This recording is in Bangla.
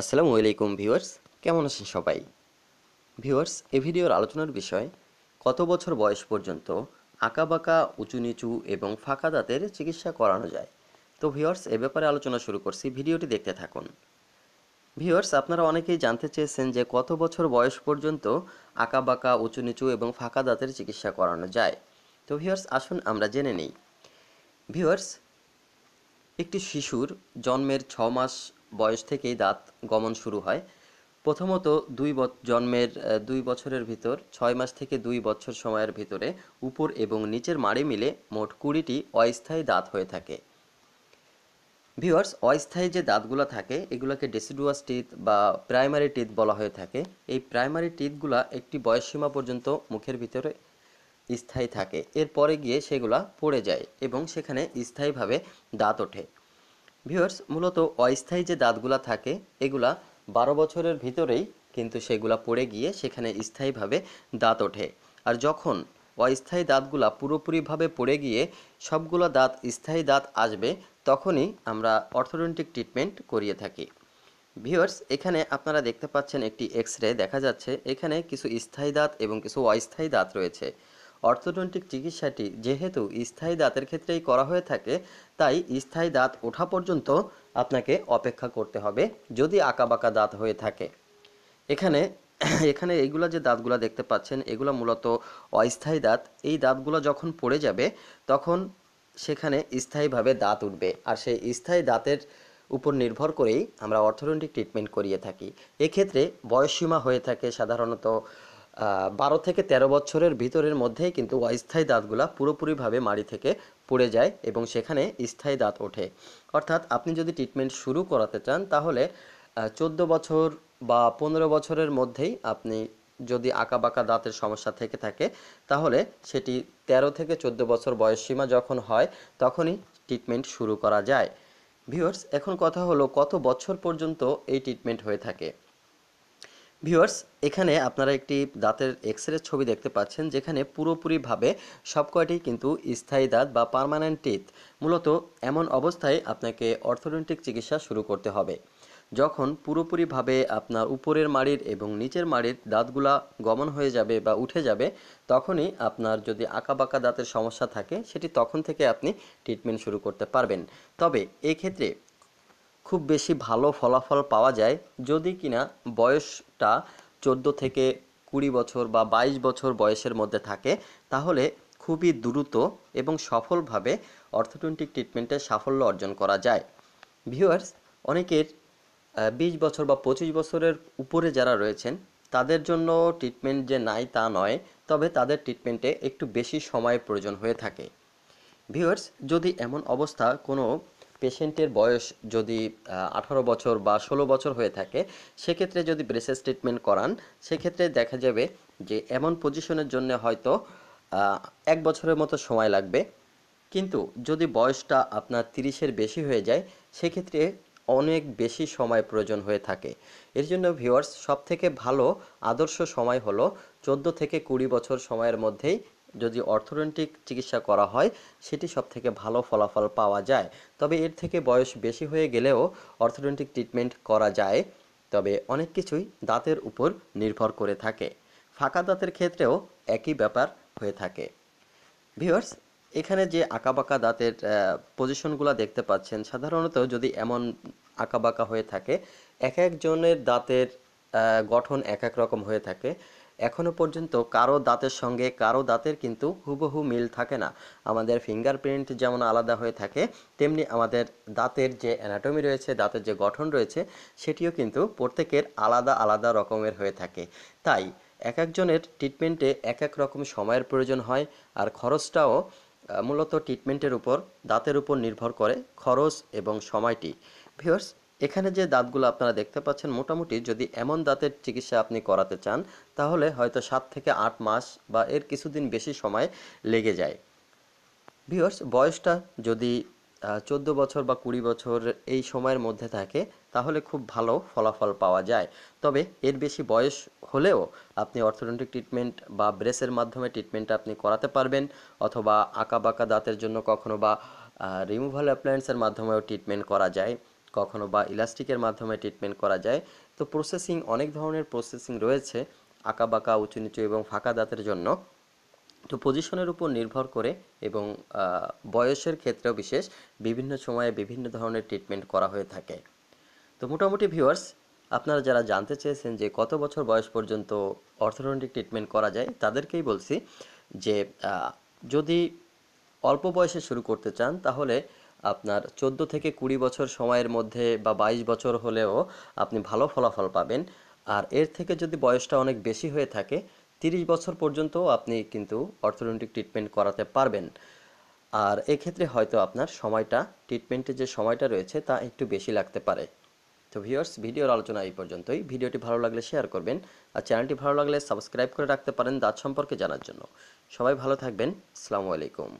আসসালামু আলাইকুম ভিউয়ার্স কেমন আছেন সবাই ভিউয়ার্স এ ভিডিওর আলোচনার বিষয় কত বছর বয়স পর্যন্ত আঁকা বাঁকা উঁচু নিচু এবং ফাঁকা দাঁতের চিকিৎসা করানো যায় তো ভিউয়ার্স এ ব্যাপারে আলোচনা শুরু করছি ভিডিওটি দেখতে থাকুন ভিউয়ার্স আপনারা অনেকেই জানতে চেয়েছেন যে কত বছর বয়স পর্যন্ত আঁকা বাঁকা উঁচু নিচু এবং ফাঁকা দাঁতের চিকিৎসা করানো যায় তো ভিউয়ার্স আসুন আমরা জেনে নিই ভিউয়ার্স একটি শিশুর জন্মের ছ মাস বয়স থেকেই দাঁত গমন শুরু হয় প্রথমত দুই জন্মের দুই বছরের ভিতর ছয় মাস থেকে দুই বছর সময়ের ভিতরে উপর এবং নিচের মাড়ি মিলে মোট কুড়িটি অস্থায়ী দাঁত হয়ে থাকে ভিওয়ার্স অস্থায়ী যে দাঁতগুলো থাকে এগুলোকে ডেসিডুয়াস টিথ বা প্রাইমারি টিথ বলা হয়ে থাকে এই প্রাইমারি টিথগুলা একটি বয়সসীমা পর্যন্ত মুখের ভিতরে স্থায়ী থাকে এরপরে গিয়ে সেগুলা পড়ে যায় এবং সেখানে স্থায়ীভাবে দাঁত ওঠে ভিউয়ার্স মূলত অস্থায়ী যে দাঁতগুলা থাকে এগুলা বারো বছরের ভিতরেই কিন্তু সেগুলা পড়ে গিয়ে সেখানে স্থায়ীভাবে দাঁত ওঠে আর যখন অস্থায়ী দাঁতগুলা পুরোপুরিভাবে পড়ে গিয়ে সবগুলো দাঁত স্থায়ী দাঁত আসবে তখনই আমরা অর্থোডেন্টিক ট্রিটমেন্ট করিয়ে থাকি ভিউয়ার্স এখানে আপনারা দেখতে পাচ্ছেন একটি এক্স রে দেখা যাচ্ছে এখানে কিছু স্থায়ী দাঁত এবং কিছু অস্থায়ী দাঁত রয়েছে অর্থোডন্টিক চিকিৎসাটি যেহেতু স্থায়ী দাঁতের ক্ষেত্রেই করা হয়ে থাকে তাই স্থায়ী দাঁত ওঠা পর্যন্ত আপনাকে অপেক্ষা করতে হবে যদি আঁকাবাঁকা দাঁত হয়ে থাকে এখানে এখানে এইগুলো যে দাঁতগুলো দেখতে পাচ্ছেন এগুলো মূলত অস্থায়ী দাঁত এই দাঁতগুলো যখন পড়ে যাবে তখন সেখানে স্থায়ীভাবে দাঁত উঠবে আর সেই স্থায়ী দাঁতের উপর নির্ভর করেই আমরা অর্থনৈতিক ট্রিটমেন্ট করিয়ে থাকি এক্ষেত্রে বয়সসীমা হয়ে থাকে সাধারণত বারো থেকে ১৩ বছরের ভিতরের মধ্যেই কিন্তু অস্থায়ী দাঁতগুলা পুরোপুরিভাবে মাড়ি থেকে পড়ে যায় এবং সেখানে স্থায়ী দাঁত ওঠে অর্থাৎ আপনি যদি ট্রিটমেন্ট শুরু করাতে চান তাহলে চোদ্দো বছর বা পনেরো বছরের মধ্যেই আপনি যদি আঁকাবাঁকা দাঁতের সমস্যা থেকে থাকে তাহলে সেটি ১৩ থেকে চোদ্দো বছর বয়সসীমা যখন হয় তখনই ট্রিটমেন্ট শুরু করা যায় ভিউয়ার্স এখন কথা হলো কত বছর পর্যন্ত এই ট্রিটমেন্ট হয়ে থাকে ভিউয়ার্স এখানে আপনারা একটি দাঁতের এক্স ছবি দেখতে পাচ্ছেন যেখানে পুরোপুরিভাবে সব কয়টি কিন্তু স্থায়ী দাঁত বা পারমানেন্ট টিথ মূলত এমন অবস্থায় আপনাকে অর্থোডেন্টিক চিকিৎসা শুরু করতে হবে যখন পুরোপুরিভাবে আপনার উপরের মাড়ির এবং নিচের মাড়ির দাঁতগুলা গমন হয়ে যাবে বা উঠে যাবে তখনই আপনার যদি আঁকাবাঁকা দাঁতের সমস্যা থাকে সেটি তখন থেকে আপনি ট্রিটমেন্ট শুরু করতে পারবেন তবে এক্ষেত্রে খুব বেশি ভালো ফলাফল পাওয়া যায় যদি কিনা বয়সটা চোদ্দো থেকে কুড়ি বছর বা বাইশ বছর বয়সের মধ্যে থাকে তাহলে খুবই দ্রুত এবং সফলভাবে অর্থোডেন্টিক ট্রিটমেন্টে সাফল্য অর্জন করা যায় ভিউয়ার্স অনেকের বিশ বছর বা পঁচিশ বছরের উপরে যারা রয়েছেন তাদের জন্য ট্রিটমেন্ট যে নাই তা নয় তবে তাদের ট্রিটমেন্টে একটু বেশি সময় প্রয়োজন হয়ে থাকে ভিউয়ার্স যদি এমন অবস্থা কোনো পেশেন্টের বয়স যদি আঠারো বছর বা ষোলো বছর হয়ে থাকে সেক্ষেত্রে যদি ব্রেসেস ট্রিটমেন্ট করান সেক্ষেত্রে দেখা যাবে যে এমন পজিশনের জন্য হয়তো এক বছরের মতো সময় লাগবে কিন্তু যদি বয়সটা আপনার তিরিশের বেশি হয়ে যায় সেক্ষেত্রে অনেক বেশি সময় প্রয়োজন হয়ে থাকে এর জন্য ভিউয়ার্স সবথেকে ভালো আদর্শ সময় হলো চোদ্দো থেকে কুড়ি বছর সময়ের মধ্যেই যদি অর্থনৈতিক চিকিৎসা করা হয় সেটি সবথেকে ভালো ফলাফল পাওয়া যায় তবে এর থেকে বয়স বেশি হয়ে গেলেও অর্থনৈতিক ট্রিটমেন্ট করা যায় তবে অনেক কিছুই দাঁতের উপর নির্ভর করে থাকে ফাঁকা দাঁতের ক্ষেত্রেও একই ব্যাপার হয়ে থাকে ভিউয়ার্স এখানে যে আঁকাবাঁকা দাঁতের পজিশনগুলো দেখতে পাচ্ছেন সাধারণত যদি এমন আঁকাবাঁকা হয়ে থাকে এক একজনের দাঁতের গঠন এক এক রকম হয়ে থাকে এখনও পর্যন্ত কারো দাঁতের সঙ্গে কারো দাঁতের কিন্তু হুবহু মিল থাকে না আমাদের ফিঙ্গারপ্রিন্ট যেমন আলাদা হয়ে থাকে তেমনি আমাদের দাঁতের যে অ্যানাটমি রয়েছে দাঁতের যে গঠন রয়েছে সেটিও কিন্তু প্রত্যেকের আলাদা আলাদা রকমের হয়ে থাকে তাই এক একজনের ট্রিটমেন্টে এক এক রকম সময়ের প্রয়োজন হয় আর খরচটাও মূলত ট্রিটমেন্টের উপর দাঁতের উপর নির্ভর করে খরচ এবং সময়টি ভিউয়ার্স এখানে যে দাঁতগুলো আপনারা দেখতে পাচ্ছেন মোটামুটি যদি এমন দাঁতের চিকিৎসা আপনি করাতে চান তাহলে হয়তো সাত থেকে আট মাস বা এর কিছুদিন বেশি সময় লেগে যায় ভিওর্স বয়সটা যদি চোদ্দো বছর বা কুড়ি বছর এই সময়ের মধ্যে থাকে তাহলে খুব ভালো ফলাফল পাওয়া যায় তবে এর বেশি বয়স হলেও আপনি অর্থোডন্টিক ট্রিটমেন্ট বা ব্রেসের মাধ্যমে ট্রিটমেন্ট আপনি করাতে পারবেন অথবা আঁকা বাঁকা দাঁতের জন্য কখনো বা রিমুভাল অ্যাপ্লায়েন্সের মাধ্যমেও ট্রিটমেন্ট করা যায় কখনো বা ইলাস্টিকের মাধ্যমে ট্রিটমেন্ট করা যায় তো প্রসেসিং অনেক ধরনের প্রসেসিং রয়েছে আঁকা বাঁকা উঁচু নিচু এবং ফাঁকা দাঁতের জন্য তো পজিশনের উপর নির্ভর করে এবং বয়সের ক্ষেত্রেও বিশেষ বিভিন্ন সময়ে বিভিন্ন ধরনের ট্রিটমেন্ট করা হয়ে থাকে তো মোটামুটি ভিউয়ার্স আপনারা যারা জানতে চেয়েছেন যে কত বছর বয়স পর্যন্ত অর্থনৈতিক ট্রিটমেন্ট করা যায় তাদেরকেই বলছি যে যদি অল্প বয়সে শুরু করতে চান তাহলে আপনার চোদ্দো থেকে কুড়ি বছর সময়ের মধ্যে বা বাইশ বছর হলেও আপনি ভালো ফলাফল পাবেন আর এর থেকে যদি বয়সটা অনেক বেশি হয়ে থাকে তিরিশ বছর পর্যন্ত আপনি কিন্তু অর্থনৈতিক ট্রিটমেন্ট করাতে পারবেন আর এক্ষেত্রে হয়তো আপনার সময়টা ট্রিটমেন্টের যে সময়টা রয়েছে তা একটু বেশি লাগতে পারে তো ভিউয়ার্স ভিডিওর আলোচনা এই পর্যন্তই ভিডিওটি ভালো লাগলে শেয়ার করবেন আর চ্যানেলটি ভালো লাগলে সাবস্ক্রাইব করে রাখতে পারেন দাঁত সম্পর্কে জানার জন্য সবাই ভালো থাকবেন আসসালামু আলাইকুম